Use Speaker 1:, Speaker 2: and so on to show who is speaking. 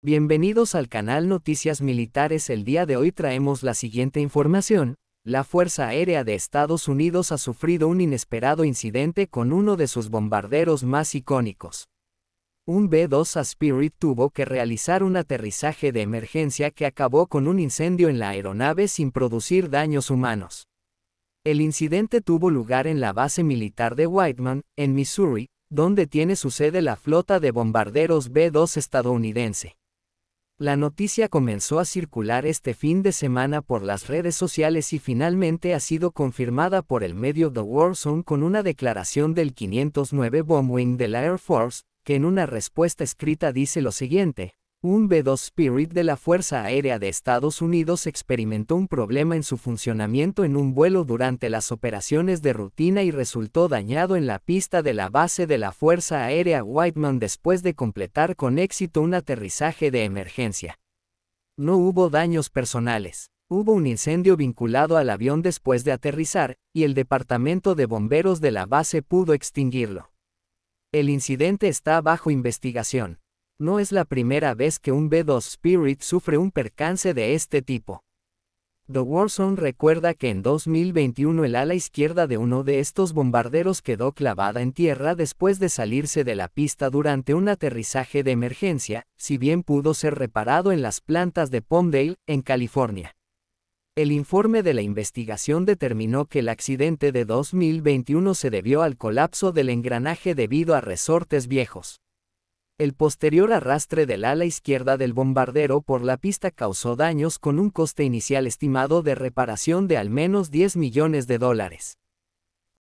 Speaker 1: Bienvenidos al canal Noticias Militares. El día de hoy traemos la siguiente información. La Fuerza Aérea de Estados Unidos ha sufrido un inesperado incidente con uno de sus bombarderos más icónicos. Un B-2 Spirit tuvo que realizar un aterrizaje de emergencia que acabó con un incendio en la aeronave sin producir daños humanos. El incidente tuvo lugar en la base militar de Whiteman, en Missouri, donde tiene su sede la flota de bombarderos B-2 estadounidense. La noticia comenzó a circular este fin de semana por las redes sociales y finalmente ha sido confirmada por el medio The Warzone con una declaración del 509 Bombwing de la Air Force, que en una respuesta escrita dice lo siguiente. Un B-2 Spirit de la Fuerza Aérea de Estados Unidos experimentó un problema en su funcionamiento en un vuelo durante las operaciones de rutina y resultó dañado en la pista de la base de la Fuerza Aérea Whiteman después de completar con éxito un aterrizaje de emergencia. No hubo daños personales. Hubo un incendio vinculado al avión después de aterrizar, y el departamento de bomberos de la base pudo extinguirlo. El incidente está bajo investigación. No es la primera vez que un B2 Spirit sufre un percance de este tipo. The Warzone recuerda que en 2021 el ala izquierda de uno de estos bombarderos quedó clavada en tierra después de salirse de la pista durante un aterrizaje de emergencia, si bien pudo ser reparado en las plantas de Palmdale, en California. El informe de la investigación determinó que el accidente de 2021 se debió al colapso del engranaje debido a resortes viejos. El posterior arrastre del ala izquierda del bombardero por la pista causó daños con un coste inicial estimado de reparación de al menos 10 millones de dólares.